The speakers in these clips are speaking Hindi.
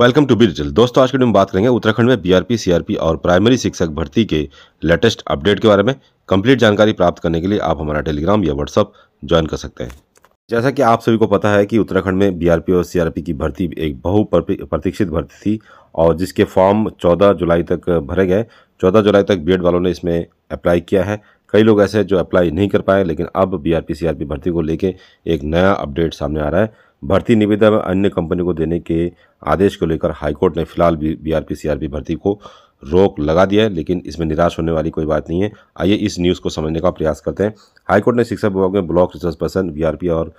वेलकम टू बिरजल दोस्तों आज के दिन में बात करेंगे उत्तराखंड में बीआरपी सीआरपी और प्राइमरी शिक्षक भर्ती के लेटेस्ट अपडेट के बारे में कंप्लीट जानकारी प्राप्त करने के लिए आप हमारा टेलीग्राम या व्हाट्सअप ज्वाइन कर सकते हैं जैसा कि आप सभी को पता है कि उत्तराखंड में बीआरपी और सीआरपी की भर्ती एक बहु प्रतीक्षित भर्ती थी और जिसके फॉर्म चौदह जुलाई तक भरे गए चौदह जुलाई तक बी वालों ने इसमें अप्लाई किया है कई लोग ऐसे जो अप्लाई नहीं कर पाए लेकिन अब बी आर भर्ती को लेकर एक नया अपडेट सामने आ रहा है भर्ती निविदा में अन्य कंपनी को देने के आदेश को लेकर हाईकोर्ट ने फिलहाल B R P C R P भर्ती को रोक लगा दिया है लेकिन इसमें निराश होने वाली कोई बात नहीं है आइए इस न्यूज़ को समझने का प्रयास करते हैं हाईकोर्ट ने शिक्षा विभाग में ब्लॉक रिसर्च पर्सन वी और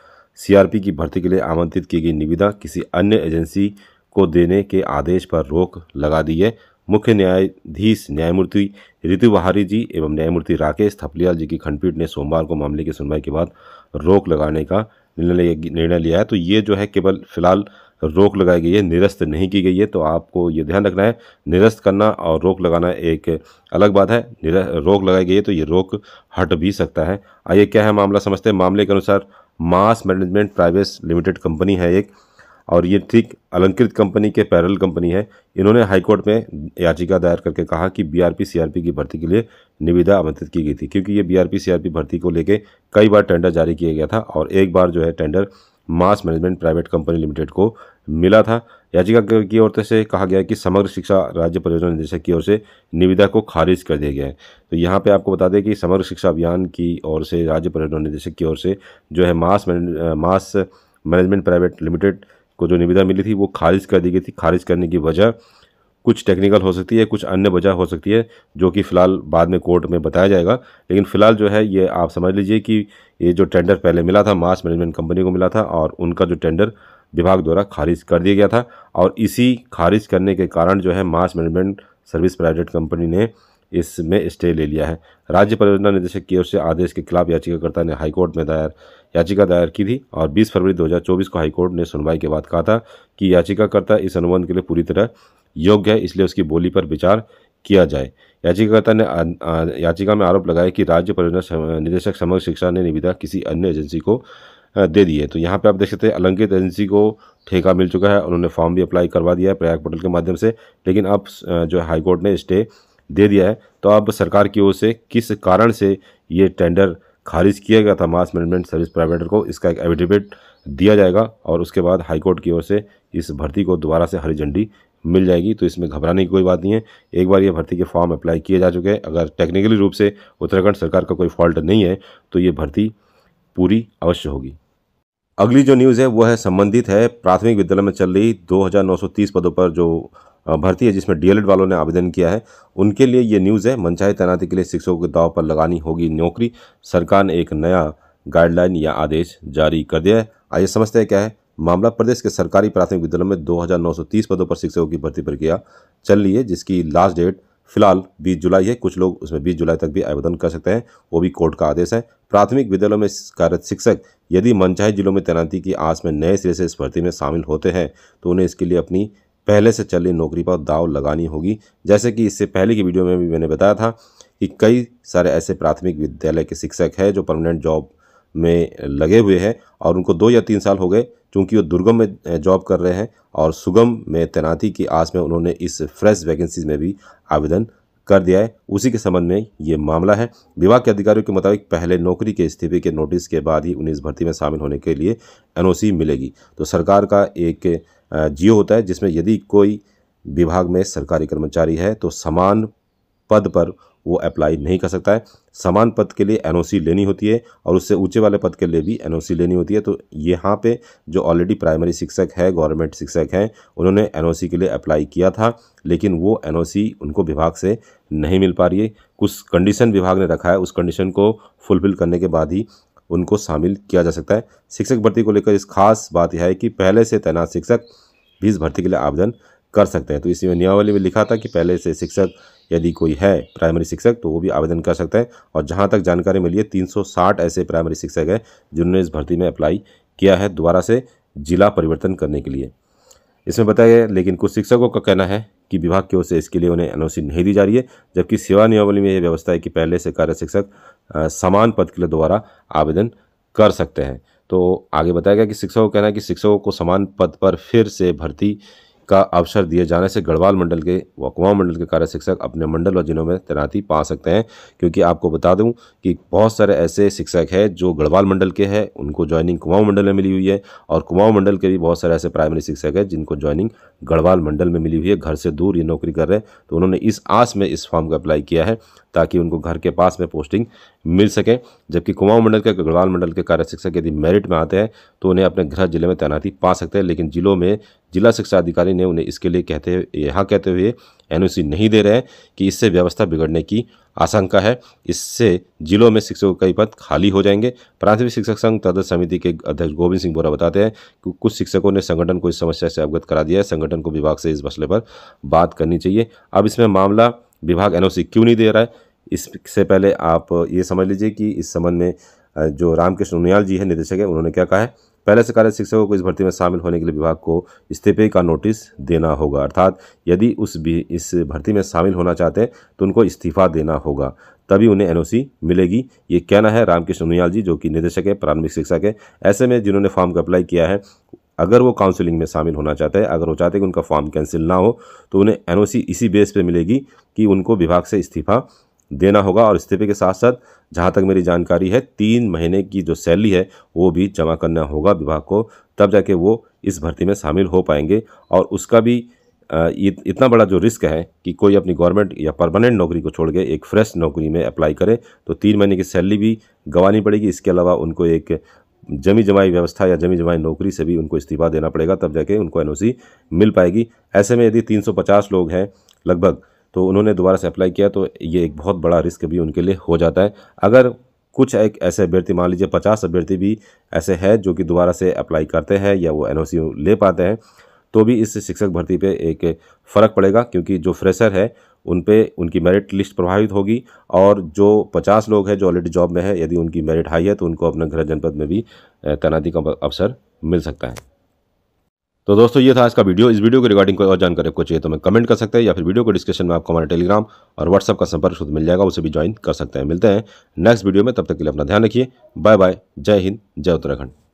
पी की भर्ती के लिए आमंत्रित की गई निविदा किसी अन्य एजेंसी को देने के आदेश पर रोक लगा दी है मुख्य न्यायाधीश न्यायमूर्ति ऋतु बहारी जी एवं न्यायमूर्ति राकेश थपलियाल जी की खंडपीठ ने सोमवार को मामले की सुनवाई के बाद रोक लगाने का निर्णय लिया है तो ये जो है केवल फिलहाल रोक लगाई गई है निरस्त नहीं की गई है तो आपको ये ध्यान रखना है निरस्त करना और रोक लगाना एक अलग बात है रोक लगाई गई है तो ये रोक हट भी सकता है आइए क्या है मामला समझते हैं मामले के अनुसार mass management private limited company है एक और ये ठीक अलंकृत कंपनी के पैरल कंपनी है इन्होंने हाईकोर्ट में याचिका दायर करके कहा कि बी आर की भर्ती के लिए निविदा आमंत्रित की गई थी क्योंकि ये बीआरपी सीआरपी भर्ती को लेकर कई बार टेंडर जारी किया गया था और एक बार जो है tender mass management private company limited को मिला था याचिका की ओर से कहा गया है कि समग्र शिक्षा राज्य परियोजना निदेशक की ओर से निविदा को खारिज कर दिया गया है तो यहाँ पे आपको बता दें कि समग्र शिक्षा अभियान की ओर से राज्य परियोजना निदेशक की ओर से जो है mass mass management private limited को जो निविदा मिली थी वो खारिज कर दी गई थी खारिज करने की वजह कुछ टेक्निकल हो सकती है कुछ अन्य वजह हो सकती है जो कि फ़िलहाल बाद में कोर्ट में बताया जाएगा लेकिन फ़िलहाल जो है ये आप समझ लीजिए कि ये जो टेंडर पहले मिला था मास मैनेजमेंट कंपनी को मिला था और उनका जो टेंडर विभाग द्वारा खारिज कर दिया गया था और इसी खारिज करने के कारण जो है mass management service private company ने इसमें स्टे ले लिया है राज्य परियोजना निदेशक की ओर से आदेश के खिलाफ याचिकाकर्ता ने हाईकोर्ट में दायर याचिका दायर की थी और 20 फरवरी 2024 को हाईकोर्ट ने सुनवाई के बाद कहा था कि याचिकाकर्ता इस अनुबंध के लिए पूरी तरह योग्य है इसलिए उसकी बोली पर विचार किया जाए याचिकाकर्ता ने याचिका में आरोप लगाया कि राज्य परियोजना निदेशक समग्र शिक्षा ने निविदा किसी अन्य एजेंसी को दे दी है तो यहाँ पे आप देख सकते हैं अलंकित एजेंसी को ठेका मिल चुका है उन्होंने फॉर्म भी अप्लाई करवा दिया है प्रयाग पोर्टल के माध्यम से लेकिन अब जो हाईकोर्ट ने स्टे दे दिया है तो अब सरकार की ओर से किस कारण से ये टेंडर खारिज किया गया था मास मैनेजमेंट सर्विस प्रोवाइडर को इसका एक एविडेविट दिया जाएगा और उसके बाद हाईकोर्ट की ओर से इस भर्ती को दोबारा से हरी झंडी मिल जाएगी तो इसमें घबराने की कोई बात नहीं है एक बार ये भर्ती के फॉर्म अप्लाई किए जा चुके हैं अगर टेक्निकली रूप से उत्तराखंड सरकार का कोई फॉल्ट नहीं है तो ये भर्ती पूरी अवश्य होगी अगली जो न्यूज़ है वो है संबंधित है प्राथमिक विद्यालय में चल रही 2930 पदों पर जो भर्ती है जिसमें डीएलएड वालों ने आवेदन किया है उनके लिए ये न्यूज़ है मनचाही तैनाती के लिए शिक्षकों के दाव पर लगानी होगी नौकरी सरकार ने एक नया गाइडलाइन या आदेश जारी कर दिया है आइए समझते हैं क्या है मामला प्रदेश के सरकारी प्राथमिक विद्यालयों में 2930 पदों पर शिक्षकों की भर्ती प्रक्रिया चल रही है जिसकी लास्ट डेट फिलहाल 20 जुलाई है कुछ लोग उसमें 20 जुलाई तक भी आवेदन कर सकते हैं वो भी कोर्ट का आदेश है प्राथमिक विद्यालयों में कार्यरत शिक्षक यदि मनचाही जिलों में तैनाती की आस में नए सिरे से इस भर्ती में शामिल होते हैं तो उन्हें इसके लिए अपनी पहले से चल रही नौकरी पर दाव लगानी होगी जैसे कि इससे पहले की वीडियो में भी मैंने बताया था कि कई सारे ऐसे प्राथमिक विद्यालय के शिक्षक हैं जो परमानेंट जॉब में लगे हुए हैं और उनको दो या तीन साल हो गए क्योंकि वो दुर्गम में जॉब कर रहे हैं और सुगम में तैनाती की आस में उन्होंने इस फ्रेश वैकेंसीज में भी आवेदन कर दिया है उसी के संबंध में ये मामला है विभाग के अधिकारियों के मुताबिक पहले नौकरी के इस्तीफे के नोटिस के बाद ही उन्हें इस भर्ती में शामिल होने के लिए एनओसी मिलेगी तो सरकार का एक जियो होता है जिसमें यदि कोई विभाग में सरकारी कर्मचारी है तो समान पद पर वो अप्लाई नहीं कर सकता है समान पद के लिए एनओसी लेनी होती है और उससे ऊंचे वाले पद के लिए भी एनओसी लेनी होती है तो यहाँ पे जो ऑलरेडी प्राइमरी शिक्षक है गवर्नमेंट शिक्षक हैं उन्होंने एनओसी के लिए अप्लाई किया था लेकिन वो एनओसी उनको विभाग से नहीं मिल पा रही है कुछ कंडीशन विभाग ने रखा है उस कंडीशन को फुलफिल करने के बाद ही उनको शामिल किया जा सकता है शिक्षक भर्ती को लेकर इस खास बात यह है कि पहले से तैनात शिक्षक भी इस भर्ती के लिए आवेदन कर सकते हैं तो में नियमावली में लिखा था कि पहले से शिक्षक यदि कोई है प्राइमरी शिक्षक तो वो भी आवेदन कर सकते हैं और जहाँ तक जानकारी मिली है 360 ऐसे प्राइमरी शिक्षक हैं जिन्होंने इस भर्ती में अप्लाई किया है दोबारा से जिला परिवर्तन करने के लिए इसमें बताया गया लेकिन कुछ शिक्षकों का कहना है कि विभाग की ओर से इसके लिए उन्हें एनओसी नहीं दी जा रही है जबकि सेवा नियमावली में यह व्यवस्था है कि पहले से कार्य शिक्षक समान पद के लिए दोबारा आवेदन कर सकते हैं तो आगे बताया गया कि शिक्षकों का कहना है कि शिक्षकों को समान पद पर फिर से भर्ती का अवसर दिए जाने से गढ़वाल मंडल के व कुमाऊं मंडल के कार्य शिक्षक अपने मंडल और जिलों में तैनाती पा सकते हैं क्योंकि आपको बता दूं कि बहुत सारे ऐसे शिक्षक हैं जो गढ़वाल मंडल के हैं उनको ज्वाइनिंग कुमाऊं मंडल में मिली हुई है और कुमाऊं मंडल के भी बहुत सारे ऐसे प्राइमरी शिक्षक हैं जिनको ज्वाइनिंग गढ़वाल मंडल में मिली हुई है घर से दूर ये नौकरी कर रहे हैं तो उन्होंने इस आस में इस फॉर्म का अप्लाई किया है ताकि उनको घर के पास में पोस्टिंग मिल सके जबकि कुमाऊं मंडल के गढ़वाल मंडल के कार्य शिक्षक यदि मेरिट में आते हैं तो उन्हें अपने गृह जिले में तैनाती पा सकते हैं लेकिन जिलों में जिला शिक्षा अधिकारी ने उन्हें इसके लिए कहते यहाँ कहते हुए एन नहीं दे रहे हैं कि इससे व्यवस्था बिगड़ने की आशंका है इससे जिलों में शिक्षकों कई पद खाली हो जाएंगे प्राथमिक शिक्षक संघ तद समिति के अध्यक्ष गोविंद सिंह बोरा बताते हैं कि कुछ शिक्षकों ने संगठन को इस समस्या से अवगत करा दिया है संगठन को विभाग से इस मसले पर बात करनी चाहिए अब इसमें मामला विभाग एनओसी क्यों नहीं दे रहा है इससे पहले आप ये समझ लीजिए कि इस संबंध में जो रामकृष्ण उनियाल जी है निदेशक है उन्होंने क्या कहा है पहले से कार्य शिक्षकों को इस भर्ती में शामिल होने के लिए विभाग को इस्तीफे का नोटिस देना होगा अर्थात यदि उस भी इस भर्ती में शामिल होना चाहते हैं तो उनको इस्तीफा देना होगा तभी उन्हें एनओसी मिलेगी ये कहना है रामकृष्ण उनियाल जी जो कि निदेशक है प्रारंभिक शिक्षा के ऐसे में जिन्होंने फॉर्म का अप्लाई किया है अगर वो काउंसलिंग में शामिल होना चाहते हैं अगर वो चाहते हैं कि उनका फॉर्म कैंसिल ना हो तो उन्हें एनओसी इसी बेस पे मिलेगी कि उनको विभाग से इस्तीफा देना होगा और इस्तीफे के साथ साथ जहाँ तक मेरी जानकारी है तीन महीने की जो सैलरी है वो भी जमा करना होगा विभाग को तब जाके वो इस भर्ती में शामिल हो पाएंगे और उसका भी इतना बड़ा जो रिस्क है कि कोई अपनी गवर्नमेंट या परमानेंट नौकरी को छोड़ के एक फ्रेश नौकरी में अप्लाई करे तो तीन महीने की सैलरी भी गंवानी पड़ेगी इसके अलावा उनको एक जमी जमाई व्यवस्था या जमी जमाई नौकरी से भी उनको इस्तीफा देना पड़ेगा तब जाके उनको एन मिल पाएगी ऐसे में यदि तीन लोग हैं लगभग तो उन्होंने दोबारा से अप्लाई किया तो ये एक बहुत बड़ा रिस्क भी उनके लिए हो जाता है अगर कुछ एक ऐसे अभ्यर्थी मान लीजिए पचास अभ्यर्थी भी ऐसे हैं जो कि दोबारा से अप्लाई करते हैं या वो एन ले पाते हैं तो भी इस शिक्षक भर्ती पे एक फ़र्क पड़ेगा क्योंकि जो फ्रेशर है उन पर उनकी मेरिट लिस्ट प्रभावित होगी और जो पचास लोग हैं जो ऑलरेडी जॉब में है यदि उनकी मेरिट हाई है तो उनको अपने गृह जनपद में भी तैनाती का अवसर मिल सकता है तो दोस्तों ये था इसका वीडियो इस वीडियो के रिगार्डिंग कोई और जानकारी आपको चाहिए तो मैं कमेंट कर सकते हैं या फिर वीडियो को डिस्क्रिप्शन में आपको हमारे टेलीग्राम और व्हाट्सअप का संपर्क शुद्ध मिल जाएगा उसे भी ज्वाइन कर सकते हैं मिलते हैं नेक्स्ट वीडियो में तब तक के लिए अपना ध्यान रखिए बाय बाय जय हिंद जय उत्तराखंड